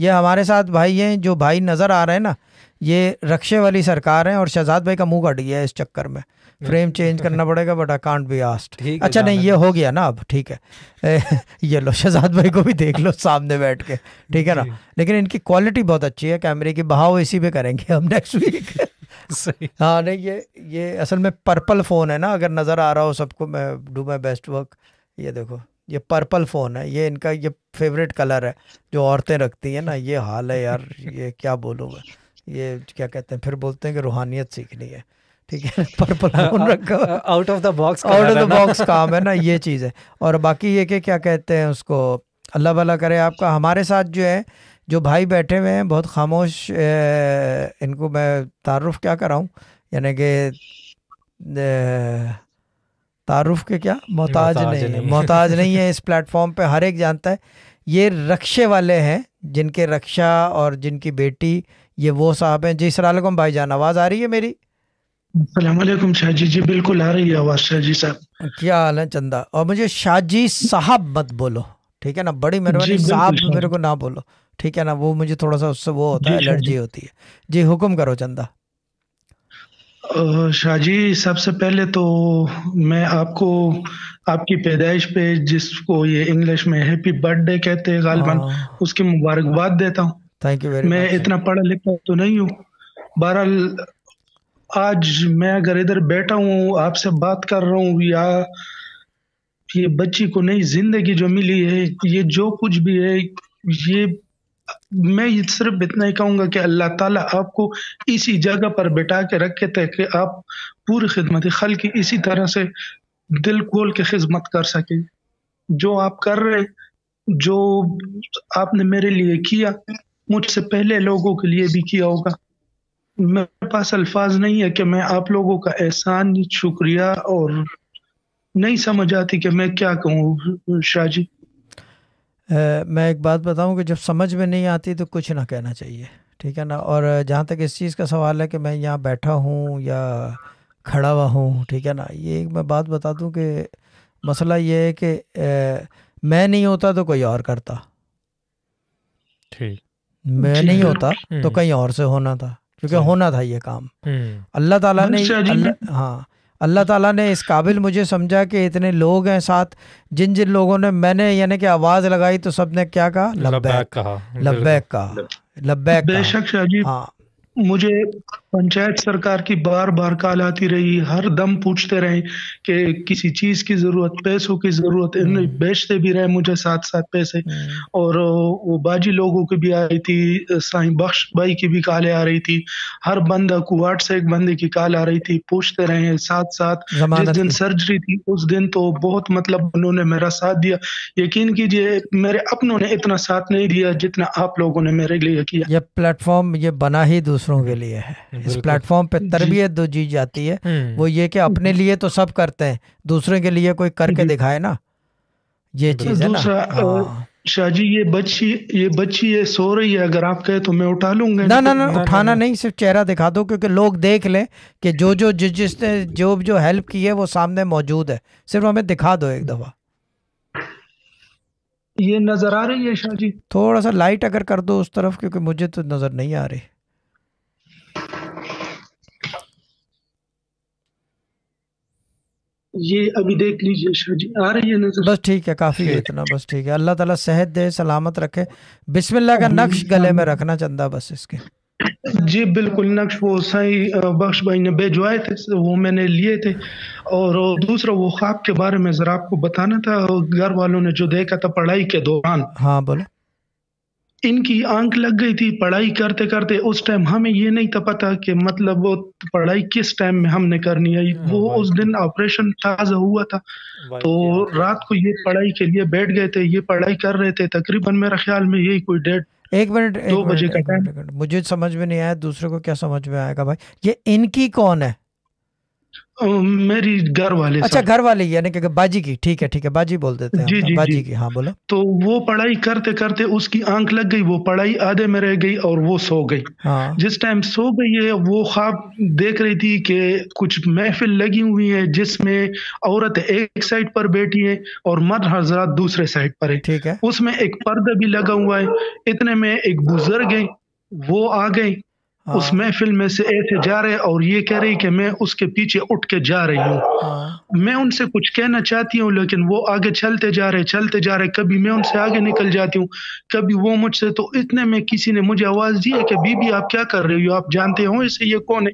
ये हमारे साथ भाई हैं जो भाई नज़र आ रहे हैं ना ये रक्षे वाली सरकार है और शहजाद भाई का मुंह कट गया है इस चक्कर में फ्रेम चेंज करना पड़ेगा बट अकाउंट भी बी आस्ट अच्छा नहीं ये हो गया ना अब ठीक है ये लो शहजाद भाई को भी देख लो सामने बैठ के ठीक है ना लेकिन इनकी क्वालिटी बहुत अच्छी है कैमरे की बहाव इसी पे करेंगे हम नेक्स्ट वीक सही हाँ नहीं ये ये असल में पर्पल फ़ोन है ना अगर नज़र आ रहा हो सबको मैं डू माई बेस्ट वर्क ये देखो ये पर्पल फ़ोन है ये इनका ये फेवरेट कलर है जो औरतें रखती हैं ना ये हाल है यार ये क्या बोलूँ मैं ये क्या कहते हैं फिर बोलते हैं कि रूहानियत सीखनी है ठीक है पर्पल हाँ, फोन हाँ, रखा out of the box out of the box काम है ना ये चीज़ है और बाकी ये कि क्या कहते हैं उसको अल्लाह भला करे आपका हमारे साथ जो है जो भाई बैठे हुए हैं बहुत खामोश इनको मैं तारफ़ क्या कराऊँ यानी कि तारुफ के क्या मोहताज नहीं, नहीं मोहताज नहीं है इस प्लेटफॉर्म पे हर एक जानता है ये रक्षे वाले हैं जिनके रक्षा और जिनकी बेटी ये वो साहब हैं जी सलामकुम भाई जान आवाज़ आ रही है मेरी सलामकुम शाहजी जी बिल्कुल आ रही है आवाज़ शाहजी साहब क्या हाल है चंदा और मुझे शाहजी साहब मत बोलो ठीक है ना बड़ी मेहरबानी साहब मेरे को ना बोलो ठीक है ना वो मुझे थोड़ा सा उससे वो होता है एलर्जी होती है जी हुक्म करो चंदा शाहजी सबसे पहले तो मैं आपको आपकी पैदाइश पे जिसको ये इंग्लिश में हैप्पी बर्थडे कहते हैं गालबन हाँ। उसकी मुबारकबाद देता हूँ थैंक यू मैं इतना पढ़ा लिखा तो नहीं हूँ बहरहाल आज मैं अगर इधर बैठा हूँ आपसे बात कर रहा हूँ या ये बच्ची को नई जिंदगी जो मिली है ये जो कुछ भी है ये मैं ये सिर्फ इतना ही कहूंगा कि अल्लाह ताला आपको इसी जगह पर बिठा के रखे थे कि आप पूरी खिदमत खल की इसी तरह से दिल खोल के खिदमत कर सके जो आप कर रहे जो आपने मेरे लिए किया मुझसे पहले लोगों के लिए भी किया होगा मेरे पास अल्फाज नहीं है कि मैं आप लोगों का एहसान शुक्रिया और नहीं समझ आती कि मैं क्या कहूँ शाह जी मैं एक बात बताऊं कि जब समझ में नहीं आती तो कुछ ना कहना चाहिए ठीक है ना और जहाँ तक इस चीज़ का सवाल है कि मैं यहाँ बैठा हूँ या खड़ा हुआ हूँ ठीक है ना ये एक मैं बात बता दूँ कि मसला ये है कि मैं नहीं होता तो कोई और करता ठीक मैं नहीं होता तो हम्म। कहीं और से होना था क्योंकि होना था ये काम हम्म। अल्लाह ताला ने अल्ला, हाँ अल्लाह ताला ने इस काबिल मुझे समझा कि इतने लोग हैं साथ जिन जिन लोगों ने मैंने यानी कि आवाज़ लगाई तो सब ने क्या कहा लब्बैक कहा लब्बैक कहा लब्बैक बेशक शाह जी हाँ मुझे पंचायत सरकार की बार बार काल आती रही हर दम पूछते रहे कि किसी चीज की जरूरत पैसों की जरूरत हम्म। बेचते भी रहे मुझे साथ साथ पैसे हम्म। और वो बाजी लोगों की भी आई थी साई बख्श भाई की भी काले आ रही थी हर बंदा कुट से एक बंदे की काल आ रही थी पूछते रहे साथ साथ जिस दिन सर्जरी थी उस दिन तो बहुत मतलब उन्होंने मेरा साथ दिया यकीन कीजिए मेरे अपनों ने इतना साथ नहीं दिया जितना आप लोगों ने मेरे लिए किया ये प्लेटफॉर्म ये बना ही दूसरा दूसरों के लिए है इस प्लेटफॉर्म पे तरबियत दो जी जाती है हम्म। वो ये कि अपने लिए तो सब करते हैं दूसरों के लिए कोई करके दिखाए ना ये चीज है ना हाँ। शाहजी ये बच्ची ये बच्ची ये सो रही है अगर आप कहे तो मैं उठा लूंगा ना ना ना उठाना नहीं सिर्फ चेहरा दिखा दो क्योंकि लोग देख लें कि जो जो जिस जिसने जो जो हेल्प की है वो सामने मौजूद है सिर्फ हमें दिखा दो एक दफा ये नजर आ रही है शाहजी थोड़ा सा लाइट अगर कर दो उस तरफ क्योंकि मुझे तो नजर नहीं आ रही ये अभी देख लीजिए शाह जी आ रही है नजर बस ठीक है काफी है इतना बस ठीक है अल्लाह ताला सेहत दे सलामत रखे बिस्मिल्लाह का नक्श गले में रखना चंदा बस इसके जी बिल्कुल नक्श वो साई बख्श भाई ने भेजवाए थे वो मैंने लिए थे और दूसरा वो ख्वाब के बारे में ज़रा आपको बताना था घर वालों ने जो देखा था पढ़ाई के दौरान हाँ बोला इनकी आंख लग गई थी पढ़ाई करते करते उस टाइम हमें ये नहीं था पता कि मतलब वो पढ़ाई किस टाइम में हमने करनी है हाँ, वो उस दिन ऑपरेशन ताज़ा हुआ था तो रात को ये पढ़ाई के लिए बैठ गए थे ये पढ़ाई कर रहे थे तकरीबन मेरा ख्याल में यही कोई डेढ़ एक मिनट दो बजे का टाइम मुझे समझ में नहीं आया दूसरे को क्या समझ में आएगा भाई ये इनकी कौन है मेरी घर वाले अच्छा घर वाले यानी कि बाजी की ठीक है ठीक है बाजी बोल देते हैं जी जी बाजी जी। की हाँ बोलो तो वो पढ़ाई करते करते उसकी आंख लग गई वो पढ़ाई आधे में रह गई और वो सो गई हाँ। जिस टाइम सो गई है वो ख्वाब देख रही थी कि कुछ महफिल लगी हुई है जिसमें औरत एक साइड पर बैठी है और मर हजरात दूसरे साइड पर है ठीक है उसमें एक पर्दा भी लगा हुआ है इतने में एक बुजुर्ग है वो आ गई उस महफिल में से ऐसे जा रहे और ये कह रही कि मैं उसके पीछे उठ के जा रही हूँ हाँ। मैं उनसे कुछ कहना चाहती हूँ लेकिन वो आगे चलते जा रहे चलते जा रहे कभी मैं उनसे आगे निकल जाती हूँ कभी वो मुझसे तो इतने में किसी ने मुझे आवाज़ दी है कि बीबी आप क्या कर रही हो आप जानते हो इसे ये कौन है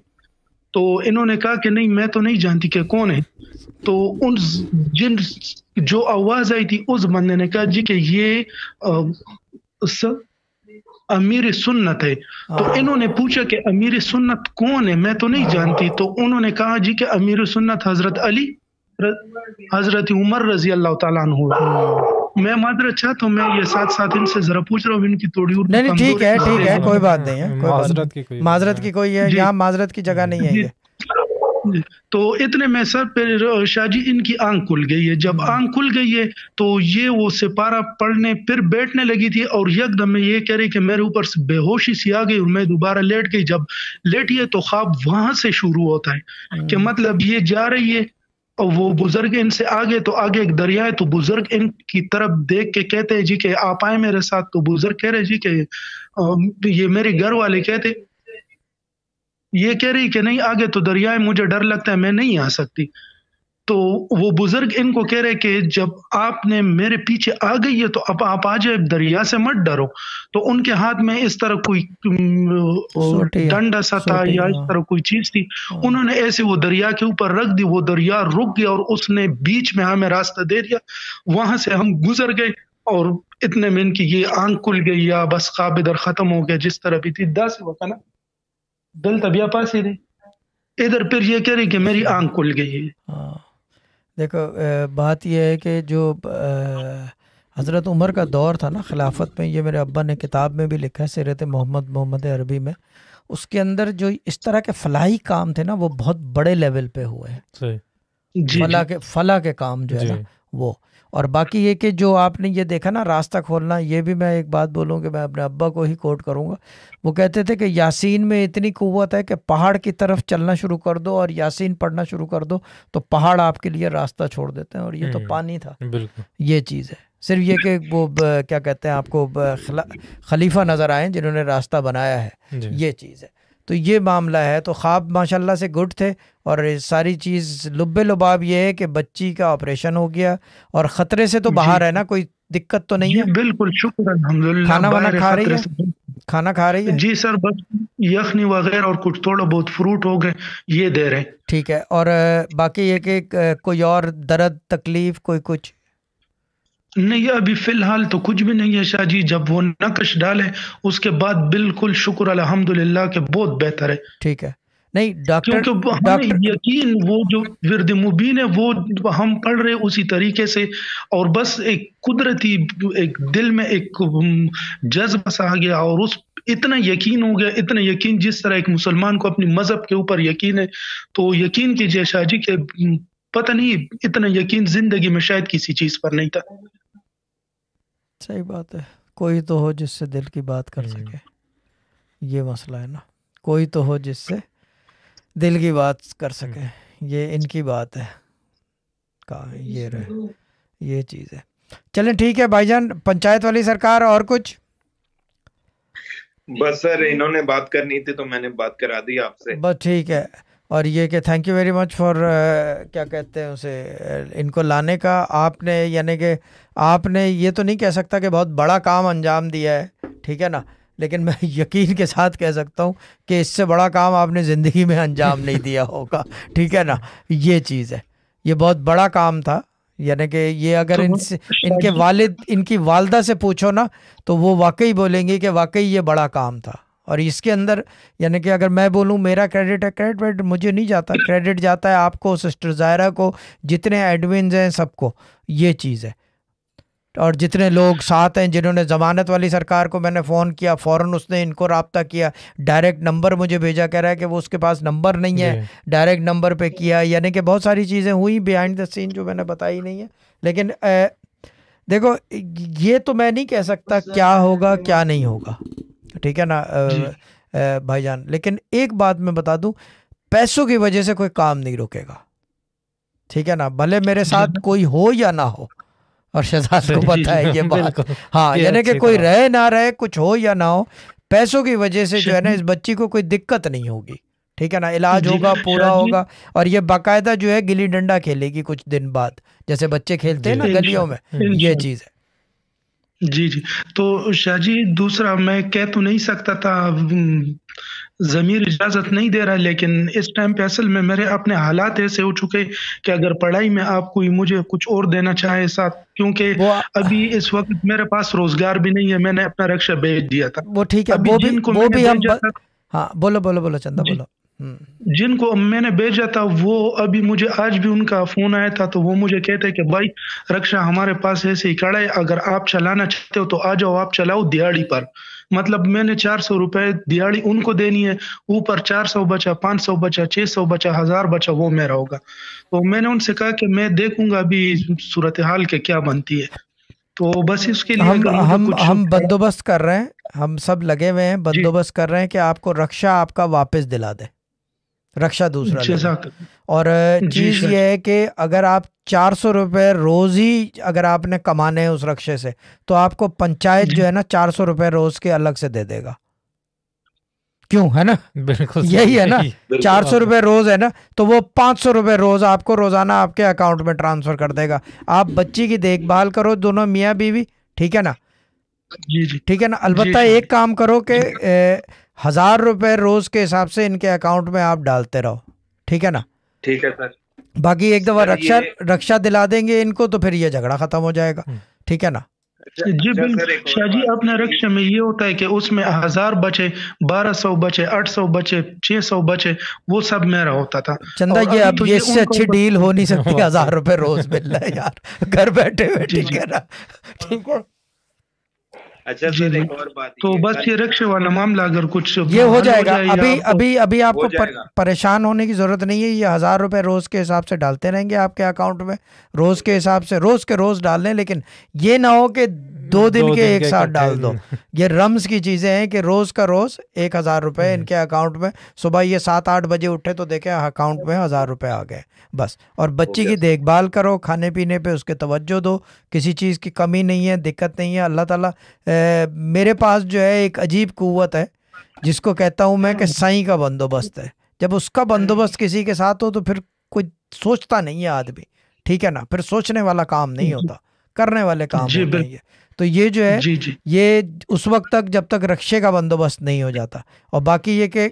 तो इन्होंने कहा कि नहीं मैं तो नहीं जानती कि कौन है तो उन जिन जो आवाज़ आई थी उस बंदे ने कहा जी कि ये आ, अमीर सुन्नत है तो हाँ। इन्होंने पूछा कि अमीर सुन्नत कौन है मैं तो नहीं हाँ। जानती तो उन्होंने कहा जी कि अमीर सुन्नत हजरत अली हजरत उमर रजी अल्लाह तला मैं मात्र अच्छा तो मैं ये साथ साथ इनसे जरा पूछ रहा हूँ इनकी थोड़ी नहीं ठीक है ठीक है कोई बात नहीं है माजरत की कोई माजरत की कोई है यहाँ माजरत की जगह नहीं है तो इतने में सर फिर शाहजी इनकी आंख खुल गई है जब आंख खुल गई है तो ये वो सिपारा पढ़ने फिर बैठने लगी थी और यकदम में ये कह रही कि मेरे ऊपर बेहोशी सी आ गई और मैं दोबारा लेट गई जब लेटी है तो ख्वाब वहां से शुरू होता है हाँ। कि मतलब ये जा रही है और वो बुजुर्ग इनसे आगे तो आगे एक दरिया है तो बुजुर्ग इनकी तरफ देख के कहते हैं जी के आप आए मेरे साथ तो बुजुर्ग कह रहे जी के ये मेरे घर वाले कहते ये कह रही कि नहीं आगे तो दरियाए मुझे डर लगता है मैं नहीं आ सकती तो वो बुजुर्ग इनको कह रहे कि जब आपने मेरे पीछे आ गई है तो अब आप आ जाए दरिया से मत डरो तो उनके हाथ में इस तरह कोई डंडा सा था या इस हाँ। तरह कोई चीज थी हाँ। उन्होंने ऐसे वो दरिया के ऊपर रख दी वो दरिया रुक गया और उसने बीच में हमें रास्ता दे दिया वहां से हम गुजर गए और इतने में इनकी ये आंख खुल गई या बस काबिदर खत्म हो गया जिस तरह भी थी दस वक्त ना दिल तबिया पास ही नहीं इधर फिर ये कह रही कि मेरी आंख खुल गई है हाँ। देखो बात यह है कि जो हज़रत उमर का दौर था ना खिलाफत में ये मेरे अब्बा ने किताब में भी लिखा है सीरत मोहम्मद मोहम्मद अरबी में उसके अंदर जो इस तरह के फलाही काम थे ना वो बहुत बड़े लेवल पे हुए हैं फला के फला के काम जो है ना वो और बाकी ये कि जो आपने ये देखा ना रास्ता खोलना ये भी मैं एक बात बोलूँ कि मैं अपने अब्बा को ही कोट करूँगा वो कहते थे कि यासीन में इतनी कुत है कि पहाड़ की तरफ चलना शुरू कर दो और यासीन पढ़ना शुरू कर दो तो पहाड़ आपके लिए रास्ता छोड़ देते हैं और ये तो हम्म, पानी था ये चीज़ है सिर्फ ये कि वो क्या कहते हैं आपको खलीफा नज़र आए जिन्होंने रास्ता बनाया है ये चीज़ है तो ये मामला है तो ख्वाब माशाल्लाह से गुड थे और सारी चीज़ लुबे लुबाब ये है कि बच्ची का ऑपरेशन हो गया और ख़तरे से तो बाहर है ना कोई दिक्कत तो नहीं है बिल्कुल शुक्र अलहमदुल्ला खाना वाना खा रही है खाना खा रही है जी सर बस यखनी वगैरह और कुछ थोड़ा बहुत फ्रूट हो गए ये दे रहे हैं ठीक है और बाकी ये कि कोई और दर्द तकलीफ कोई कुछ नहीं अभी फिलहाल तो कुछ भी नहीं है शाह जी जब वो नकश डाले उसके बाद बिल्कुल शुक्र अलहमदुल्ला के बहुत बेहतर है ठीक है नहीं डॉक्टर क्योंकि डॉक्टर यकीन वो जो विरद मुबीन है वो हम पढ़ रहे उसी तरीके से और बस एक कुदरती एक दिल में एक जज्बा सा गया और उस इतना यकीन हो गया इतना यकीन जिस तरह एक मुसलमान को अपनी मजहब के ऊपर यकीन है तो यकीन कीजिए शाह जी के पता नहीं इतना यकीन जिंदगी में शायद किसी चीज पर नहीं था सही बात है कोई तो हो जिससे दिल की बात कर हम्म। सके ये मसला है ना कोई तो हो जिससे दिल की बात कर सके हम्म। ये इनकी बात है का ये रहे हम्म। ये चीज़ है चले ठीक है भाईजान पंचायत वाली सरकार और कुछ बस सर इन्होंने बात करनी थी तो मैंने बात करा दी आपसे बस ठीक है और ये कि thank you very much for क्या कहते हैं उसे uh, इनको लाने का आपने यानी कि आपने ये तो नहीं कह सकता कि बहुत बड़ा काम अंजाम दिया है ठीक है ना लेकिन मैं यकीन के साथ कह सकता हूँ कि इससे बड़ा काम आपने ज़िंदगी में अंजाम नहीं दिया होगा ठीक है ना ये चीज़ है ये बहुत बड़ा काम था यानी कि ये अगर तो इन इनके वालिद इनकी वालदा से पूछो ना तो वो वाकई बोलेंगे कि वाकई ये बड़ा काम था और इसके अंदर यानी कि अगर मैं बोलूँ मेरा क्रेडिट है क्रेडिट मुझे नहीं जाता क्रेडिट जाता है आपको सिस्टर ज़ायरा को जितने एडमिन हैं सबको ये चीज़ है और जितने लोग साथ हैं जिन्होंने ज़मानत वाली सरकार को मैंने फ़ोन किया फ़ौर उसने इनको रबता किया डायरेक्ट नंबर मुझे भेजा कह रहा है कि वो उसके पास नंबर नहीं है डायरेक्ट नंबर पे किया यानी कि बहुत सारी चीज़ें हुई बिहाइंड द सीन जो मैंने बताई नहीं है लेकिन ए, देखो ये तो मैं नहीं कह सकता क्या होगा क्या नहीं होगा ठीक है ना भाईजान लेकिन एक बात मैं बता दूं पैसों की वजह से कोई काम नहीं रुकेगा ठीक है ना भले मेरे साथ कोई हो या ना हो और शहजाद को पता है ये बात हाँ यानी कि कोई रहे ना रहे कुछ हो या ना हो पैसों की वजह से जो है ना इस बच्ची को कोई दिक्कत नहीं होगी ठीक है ना इलाज होगा पूरा होगा और ये बाकायदा जो है गिली डंडा खेलेगी कुछ दिन बाद जैसे बच्चे खेलते हैं ना गलियों में ये चीज़ है जी, जी। तो शाहजी दूसरा मैं कह तो नहीं सकता था ज़मीर इजाज़त नहीं दे रहा लेकिन इस टाइम पे असल में मेरे अपने हालात ऐसे हो चुके कि अगर पढ़ाई में आप कोई मुझे कुछ और देना चाहे साथ क्योंकि अभी इस वक्त मेरे पास रोजगार भी नहीं है मैंने अपना रक्षा भेज दिया था वो ठीक है वो भी वो भी हम हाँ बोलो बोलो बोलो चंदा बोलो जिनको मैंने भेजा था वो अभी मुझे आज भी उनका फोन आया था तो वो मुझे कहते कि भाई रक्षा हमारे पास ऐसे ही खड़ा है अगर आप चलाना चाहते हो तो आ जाओ आप चलाओ दिहाड़ी पर मतलब मैंने चार सौ रुपए दिहाड़ी उनको देनी है ऊपर चार सौ बचा पांच सौ बचा छह सौ बचा हजार बचा वो मेरा होगा तो मैंने उनसे कहा कि मैं देखूंगा अभी सूरत हाल के क्या बनती है तो बस इसके लिए हम हम हम बंदोबस्त कर रहे हैं हम सब लगे हुए हैं बंदोबस्त कर रहे हैं कि आपको रक्षा आपका वापस दिला दे रक्षा दूसरा और चीज़ ये है कि अगर आप चार सौ रुपये रोज़ ही अगर आपने कमाने हैं उस रक्षे से तो आपको पंचायत जो है ना चार सौ रुपये रोज़ के अलग से दे देगा क्यों है ना बिल्कुल यही है ना चार सौ रुपये रोज़ है ना तो वो पांच सौ रुपये रोज़ आपको रोज़ाना आपके अकाउंट में ट्रांसफ़र कर देगा आप बच्ची की देखभाल करो दोनों मियाँ बीवी ठीक है ना ठीक है ना अलबत्ता एक काम करो कि हज़ार रुपए रोज़ के हिसाब से इनके अकाउंट में आप डालते रहो ठीक है ना ठीक है सर बाकी एक दफा रक्षा रक्षा दिला देंगे इनको तो फिर ये झगड़ा खत्म हो जाएगा हम्म। ठीक है ना अच्छा, जी अच्छा, बिल्कुल शाह जी अपने रक्षा में ये होता है कि उसमें हजार बचे बारह सौ बचे आठ सौ बचे छह सौ बचे वो सब मेरा होता था चंदा ये अब तो ये इससे अच्छी डील हो नहीं सकती हजार रुपए रोज मिल रहा है यार घर बैठे बैठे ठीक है ना ठीक है अच्छा सर एक और बात तो बस ये रक्षा वाला मामला अगर कुछ ये हो जाएगा तो अभी अभी अभी आपको परेशान होने की जरूरत नहीं है ये हजार रुपए रोज के हिसाब से डालते रहेंगे आपके अकाउंट में रोज के हिसाब से रोज के रोज डाल लें लेकिन ये ना हो कि दो दिन के एक साथ डाल दो ये रम्स की चीज़ें हैं कि रोज़ का रोज़ एक हज़ार रुपये हम्म। इनके अकाउंट में सुबह ये सात आठ बजे उठे तो देखे हाँ, अकाउंट में हज़ार रुपये आ गए बस और बच्ची की देखभाल करो खाने पीने पे उसके तवज्जो दो किसी चीज़ की कमी नहीं है दिक्कत नहीं है अल्लाह ताला मेरे पास जो है एक अजीब कुत है जिसको कहता हूँ मैं कि सही का बंदोबस्त है जब उसका बंदोबस्त किसी के साथ हो तो फिर कोई सोचता नहीं है आदमी ठीक है ना फिर सोचने वाला काम नहीं हम्म। होता करने वाले काम नहीं है तो ये जो है जी जी। ये उस वक्त तक जब तक रक्षे का बंदोबस्त नहीं हो जाता और बाकी ये कि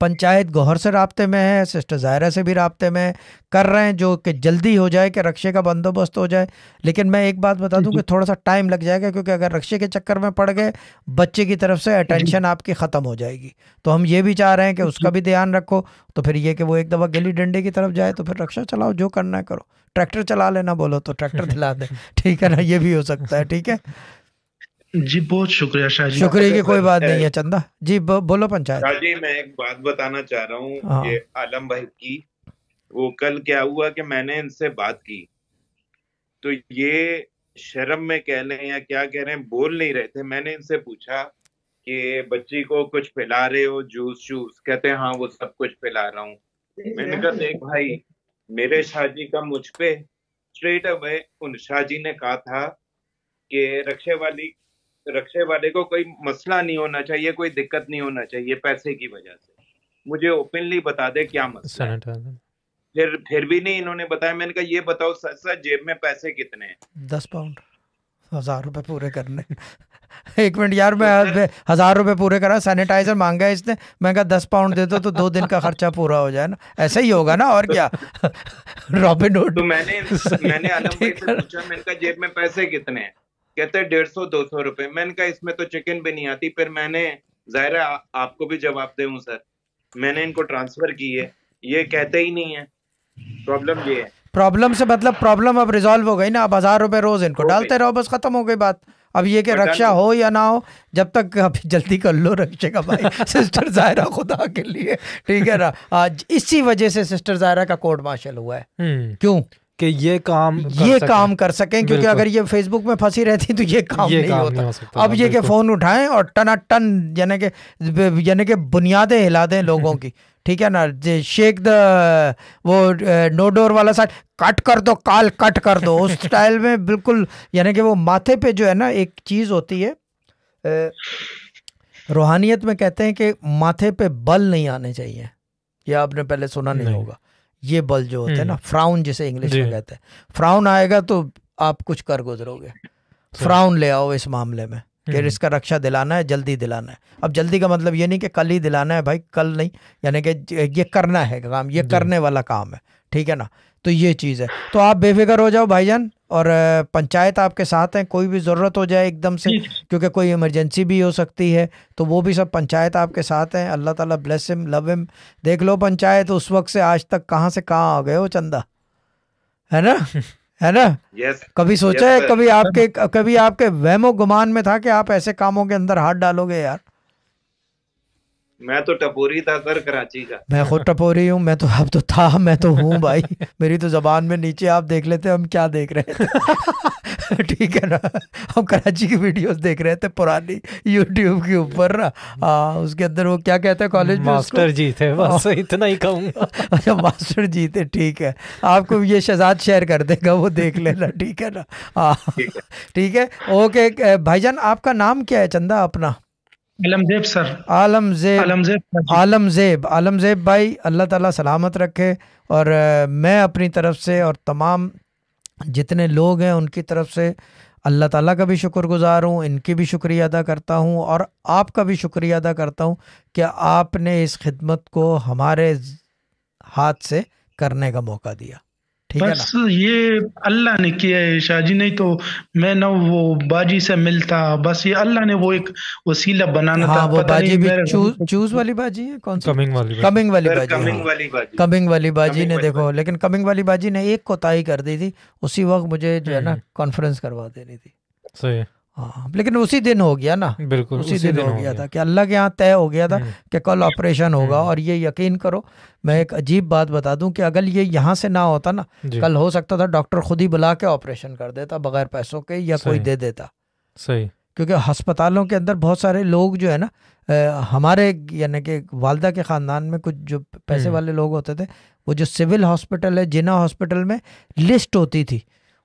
पंचायत गौहर से रबते में है सिस्टर ज़ायरा से भी रबते में कर रहे हैं जो कि जल्दी हो जाए कि रक्षे का बंदोबस्त हो जाए लेकिन मैं एक बात बता दूं कि थोड़ा सा टाइम लग जाएगा क्योंकि अगर रक्षे के चक्कर में पड़ गए बच्चे की तरफ से अटेंशन आपकी ख़त्म हो जाएगी तो हम ये भी चाह रहे हैं कि उसका भी ध्यान रखो तो फिर ये कि वो एक दफ़ा गली डंडे की तरफ जाए तो फिर रक्षा चलाओ जो करना है करो ट्रैक्टर चला लेना बोलो तो ट्रैक्टर दिला दे ठीक है ना ये भी हो सकता है ठीक है जी बहुत शुक्रिया शाह जी शुक्रिया की कोई बात नहीं है चंदा जी बोलो पंचायत जी मैं एक बात बताना चाह रहा हूँ हाँ। ये आलम भाई की वो कल क्या हुआ कि मैंने इनसे बात की तो ये शर्म में कह रहे हैं या क्या कह रहे हैं बोल नहीं रहे थे मैंने इनसे पूछा कि बच्ची को कुछ पिला रहे हो जूस शूस कहते हैं हाँ वो सब कुछ पिला रहा हूँ मैंने कहा देख भाई मेरे शाहजी का मुझ पे स्ट्रेट अवे उन शाहजी ने कहा था कि रक्षे वाली रक्षे वाले को कोई मसला नहीं होना चाहिए कोई दिक्कत नहीं होना चाहिए पैसे की वजह से मुझे ओपनली बता दे क्या मसला है फिर फिर भी नहीं इन्होंने बताया मैंने कहा ये बताओ सर सर जेब में पैसे कितने हैं दस पाउंड हजार रुपए पूरे करने एक मिनट यार मैं हजार रुपए पूरे करा सैनिटाइजर मांगा है इसने मैं कहा दस पाउंड दे दो तो दो दिन का खर्चा पूरा हो जाए ना ऐसा ही होगा ना और क्या रॉबिन हुड तो मैंने मैंने आलम भाई से पूछा मैंने कहा जेब में पैसे कितने हैं कहते हैं डेढ़ सौ दो सौ रुपए मैंने कहा इसमें तो चिकन भी नहीं आती फिर मैंने जाहिर है आपको भी जवाब दे सर मैंने इनको ट्रांसफर की है ये कहते ही नहीं है प्रॉब्लम ये है प्रॉब्लम से मतलब प्रॉब्लम अब रिजॉल्व हो गई ना अब हज़ार रुपए रोज़ इनको डालते रहो बस ख़त्म हो गई बात अब ये कि रक्षा हो या ना हो जब तक आप जल्दी कर लो रक्षे का भाई सिस्टर जायरा खुदा के लिए ठीक है ना आज इसी वजह से सिस्टर जायरा का कोर्ट मार्शल हुआ है हम्म। क्यों कि ये काम कर ये सकें। काम कर सकें क्योंकि अगर ये फेसबुक में फंसी रहती तो ये काम ये नहीं, काम होता। नहीं हो अब ये के फ़ोन उठाएं और टना टन यानी के यानी के बुनियादें हिला दें लोगों की ठीक है ना शेक द वो नो डोर वाला साइड कट कर दो काल कट कर दो उस स्टाइल में बिल्कुल यानी कि वो माथे पे जो है ना एक चीज़ होती है रूहानियत में कहते हैं कि माथे पे बल नहीं आने चाहिए यह आपने पहले सुना नहीं, नहीं। होगा ये बल जो होते हैं ना हम्म। फ्राउन जिसे इंग्लिश में कहते हैं फ्राउन आएगा तो आप कुछ कर गुजरोगे तो फ्राउन ले आओ इस मामले में कि हम्म। इसका रक्षा दिलाना है जल्दी दिलाना है अब जल्दी का मतलब ये नहीं कि कल ही दिलाना है भाई कल नहीं यानी कि ये करना है काम ये करने वाला काम है ठीक है ना तो ये चीज़ है तो आप बेफिक्र हो जाओ भाईजान और पंचायत आपके साथ हैं कोई भी ज़रूरत हो जाए एकदम से क्योंकि कोई इमरजेंसी भी हो सकती है तो वो भी सब पंचायत आपके साथ हैं अल्लाह ताला ब्लेस हिम लव हिम देख लो पंचायत उस वक्त से आज तक कहाँ से कहाँ आ गए हो चंदा है ना है ना yes, कभी सोचा yes, है कभी आपके कभी आपके वहमो गुमान में था कि आप ऐसे कामों के अंदर हाथ डालोगे यार मैं तो टपोरी था सर कराची का मैं खुद टपोरी हूँ मैं तो अब तो था मैं तो हूँ भाई मेरी तो जबान में नीचे आप देख लेते हम क्या देख रहे हैं ठीक है ना हम कराची की वीडियोस देख रहे थे पुरानी यूट्यूब के ऊपर ना आ, उसके अंदर वो क्या कहते हैं कॉलेज में मास्टर जी थे बस हाँ। इतना ही कहूँगा अच्छा मास्टर जी थे ठीक है आपको ये शहजाद शेयर कर देगा वो देख लेना ठीक है ना ठीक है ओके भाईजान आपका नाम क्या है चंदा अपना आलमजेब सर आलमजेब आलमजेब आलमजेब आलमजेब भाई अल्लाह ताला सलामत रखे और मैं अपनी तरफ से और तमाम जितने लोग हैं उनकी तरफ से अल्लाह ताला का भी शुक्रगुजार हूँ इनकी भी शुक्रिया अदा करता हूँ और आपका भी शुक्रिया अदा करता हूँ कि आपने इस खिदमत को हमारे हाथ से करने का मौका दिया बस ये अल्लाह ने किया है शाहजी नहीं तो मैं ना वो बाजी से मिलता बस ये अल्लाह ने वो एक वसीला बनाना हाँ, था वो बाजी भी चूज वाली बाजी है कौन सी कमिंग वाली कमिंग हाँ। वाली बाजी कमिंग वाली बाजी कमिंग वाली बाजी ने देखो लेकिन कमिंग वाली बाजी ने एक कोताही कर दी थी उसी वक्त मुझे जो है ना कॉन्फ्रेंस हम्म। करवा देनी थी सही हाँ लेकिन उसी दिन हो गया ना बिल्कुल उसी, उसी दिन, दिन हो गया था कि अल्लाह के यहाँ तय हो गया था हम्म। कि कल हम्म। ऑपरेशन होगा हम्म। और ये यकीन करो मैं एक अजीब बात बता दूं कि अगर ये यहाँ से ना होता ना कल हो सकता था डॉक्टर खुद ही बुला के ऑपरेशन कर देता बगैर पैसों के या कोई दे देता सही क्योंकि हस्पतालों के अंदर बहुत सारे लोग जो है ना हमारे यानी कि वालदा के ख़ानदान में कुछ जो पैसे वाले लोग होते थे वो जो सिविल हॉस्पिटल है जिना हॉस्पिटल में लिस्ट होती थी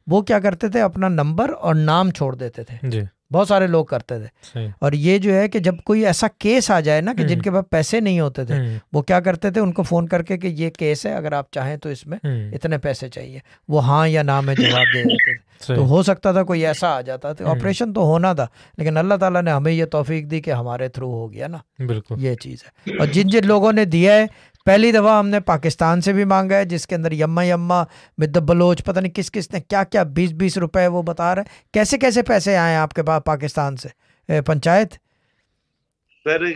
वो क्या करते थे अपना नंबर और नाम छोड़ देते थे जी बहुत सारे लोग करते थे और ये जो है कि जब कोई ऐसा केस आ जाए ना कि हम्म। जिनके पास पैसे नहीं होते थे हम्म। वो क्या करते थे उनको फोन करके कि ये केस है अगर आप चाहें तो इसमें हम्म। इतने पैसे चाहिए वो हाँ या ना में जवाब दे देते थे तो हो सकता था कोई ऐसा आ जाता था ऑपरेशन तो होना था लेकिन अल्लाह ताला ने हमें ये तोफीक दी कि हमारे थ्रू हो गया ना बिल्कुल ये चीज़ है और जिन जिन लोगों ने दिया है पहली दफ़ा हमने पाकिस्तान से भी मांगा है जिसके अंदर यम्मा यम्मा विद बलोच पता नहीं किस किस ने क्या क्या बीस बीस रुपए वो बता रहे हैं कैसे कैसे पैसे आए आपके पास पाकिस्तान से पंचायत सर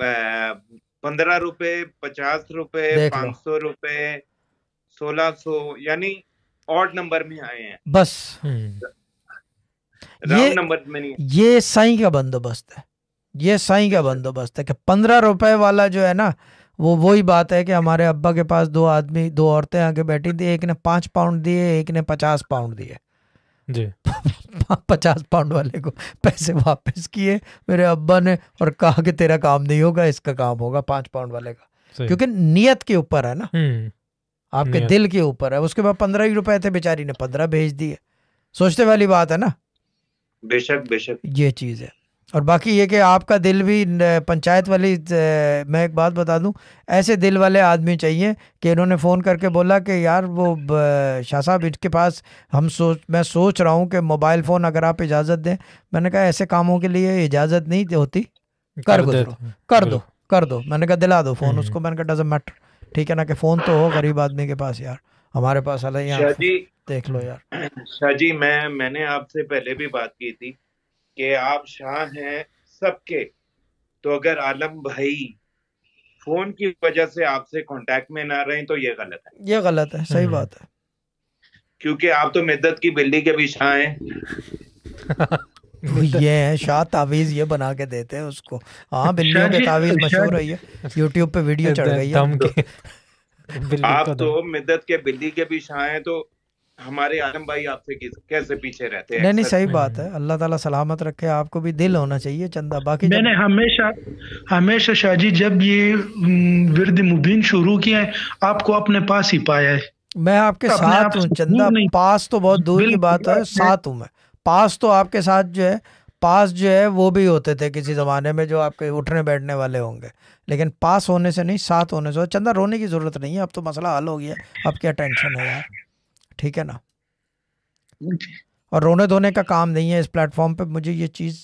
पंद्रह रुपए पचास रुपए पाँच सौ रुपए सोलह सो यानी ऑड नंबर में आए हैं बस हम्म। ये नंबर में नहीं ये साई का बंदोबस्त है ये साई का अच्छा। बंदोबस्त है कि पंद्रह रुपए वाला जो है ना वो वही बात है कि हमारे अब्बा के पास दो आदमी दो औरतें आके बैठी थी एक ने पांच पाउंड दिए एक ने पचास पाउंड दिए जी पचास पाउंड वाले को पैसे वापस किए मेरे अब्बा ने और कहा कि तेरा काम नहीं होगा इसका काम होगा पांच पाउंड वाले का क्योंकि नियत के ऊपर है ना हम्म। आपके दिल के ऊपर है उसके बाद पंद्रह ही रुपए थे बेचारी ने पंद्रह भेज दिए सोचते वाली बात है ना बेशक बेशक ये चीज है और बाकी ये कि आपका दिल भी पंचायत वाली मैं एक बात बता दूं ऐसे दिल वाले आदमी चाहिए कि इन्होंने फ़ोन करके बोला कि यार वो शाह साहब इसके पास हम सोच मैं सोच रहा हूँ कि मोबाइल फ़ोन अगर आप इजाज़त दें मैंने कहा ऐसे कामों के लिए इजाज़त नहीं होती कर, कर दो तो। कर दो कर दो मैंने कहा दिला दो हम्म, फ़ोन हम्म। उसको मैंने कहा डजेंट मैटर ठीक है ना कि फ़ोन तो हो गरीब आदमी के पास यार हमारे पास अलग यहाँ देख लो यार शाह जी मैं मैंने आपसे पहले भी बात की थी कि आप शाह हैं सबके तो अगर आलम भाई फोन की वजह से आपसे कांटेक्ट में ना रहे तो ये गलत है ये गलत है सही हम्म। बात है क्योंकि आप तो मिद्दत की बिल्ली के भी शाह हैं ये है शाह तावीज ये बना के देते हैं उसको हाँ बिल्लियों के तावीज मशहूर रही है यूट्यूब पे वीडियो चढ़ गई है आप तो मिद्दत के बिल्ली के भी शाह हैं तो हमारे आलम भाई आपसे कैसे पीछे रहते हैं नहीं नहीं सही बात है अल्लाह ताला सलामत रखे आपको भी दिल होना चाहिए चंदा बाकी मैंने हमेशा हमेशा शाहजी जब ये विरद मुबीन शुरू किया है आपको अपने पास ही पाया है मैं आपके साथ हूँ चंदा पास तो बहुत दूर की बात है साथ हूँ मैं पास तो आपके साथ जो है पास जो है वो भी होते थे किसी ज़माने में जो आपके उठने बैठने वाले होंगे लेकिन पास होने से नहीं साथ होने से चंदा रोने की ज़रूरत नहीं है अब तो मसला हल हो गया अब क्या टेंशन है यार ठीक है ना और रोने धोने का काम नहीं है इस प्लेटफॉर्म पे मुझे ये चीज़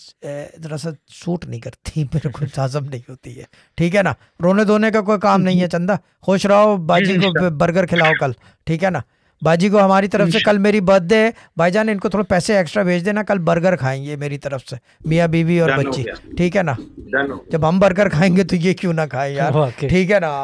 दरअसल सूट नहीं करती मेरे को साजम नहीं होती है ठीक है ना रोने धोने का कोई काम नहीं है हम्म। चंदा खुश रहो बाजी को बर्गर खिलाओ कल ठीक है ना बाजी को हमारी तरफ से कल मेरी बर्थडे है भाईजान इनको थोड़ा पैसे एक्स्ट्रा भेज देना कल बर्गर खाएंगे मेरी तरफ से मियाँ बीवी और बच्ची ठीक है ना जब हम बर्गर खाएंगे तो ये क्यों ना खाए यार ठीक है ना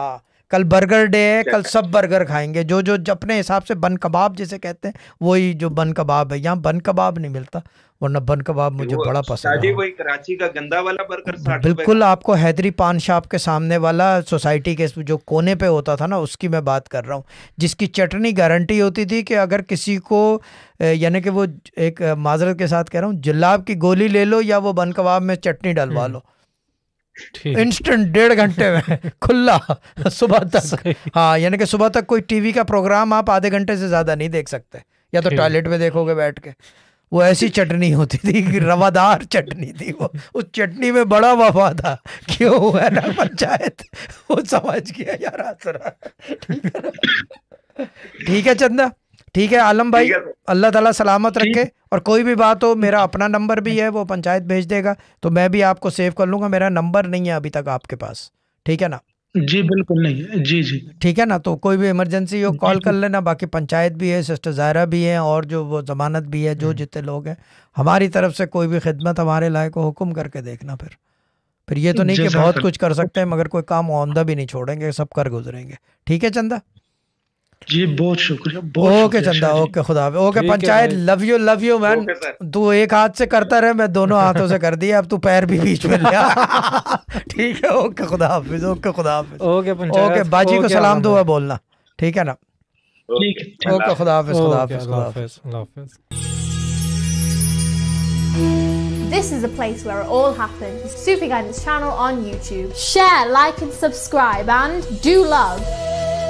कल बर्गर डे है कल सब बर्गर खाएंगे जो जो अपने हिसाब से बन कबाब जिसे कहते हैं वही जो बन कबाब है यहाँ बन कबाब नहीं मिलता वरना बन कबाब मुझे बड़ा पसंद है वही कराची का गंदा वाला बर्गर बिल्कुल आपको हैदरी पान शॉप के सामने वाला सोसाइटी के जो कोने पे होता था ना उसकी मैं बात कर रहा हूँ जिसकी चटनी गारंटी होती थी कि अगर किसी को यानी कि वो एक माजरत के साथ कह रहा हूँ जुलाब की गोली ले लो या वो बन कबाब में चटनी डलवा हम्म। लो इंस्टेंट डेढ़ घंटे में खुला सुबह तक हाँ यानी कि सुबह तक कोई टीवी का प्रोग्राम आप आधे घंटे से ज्यादा नहीं देख सकते या तो टॉयलेट में देखोगे बैठ के वो ऐसी चटनी होती थी रवादार चटनी थी वो उस चटनी में बड़ा वफा था क्यों है ना पंचायत वो समझ गया यार ठीक है चंदा ठीक है आलम भाई अल्लाह ताला सलामत रखे और कोई भी बात हो मेरा अपना नंबर भी है वो पंचायत भेज देगा तो मैं भी आपको सेव कर लूँगा मेरा नंबर नहीं है अभी तक आपके पास ठीक है ना जी बिल्कुल नहीं जी जी ठीक है ना तो कोई भी इमरजेंसी हो कॉल कर लेना बाकी पंचायत भी है सिस्टर जायरा भी है और जो वो जमानत भी है जो हम्म। जितने लोग हैं हमारी तरफ से कोई भी खिदमत हमारे लायक को हुक्म करके देखना फिर फिर ये तो नहीं कि बहुत कुछ कर सकते हैं मगर कोई काम आंदा भी नहीं छोड़ेंगे सब कर गुजरेंगे ठीक है चंदा जी बहुत शुक्रिया बहुत ओके चंदा ओके खुदा okay panchayat love you love you man तू एक हाथ से करता रहे मैं दोनों हाथों से कर दिया अब तू पैर भी बीच में लिया ठीक है ओके खुदा हाफिज ओके खुदा हाफिज ओके पंचायत ओके बाजी को सलाम दो बोलना ठीक है ना ठीक है ओके खुदा हाफिज खुदा हाफिज खुदा This is a place where it all happens. Super Guidance channel on YouTube. Share, like, and subscribe, and do love.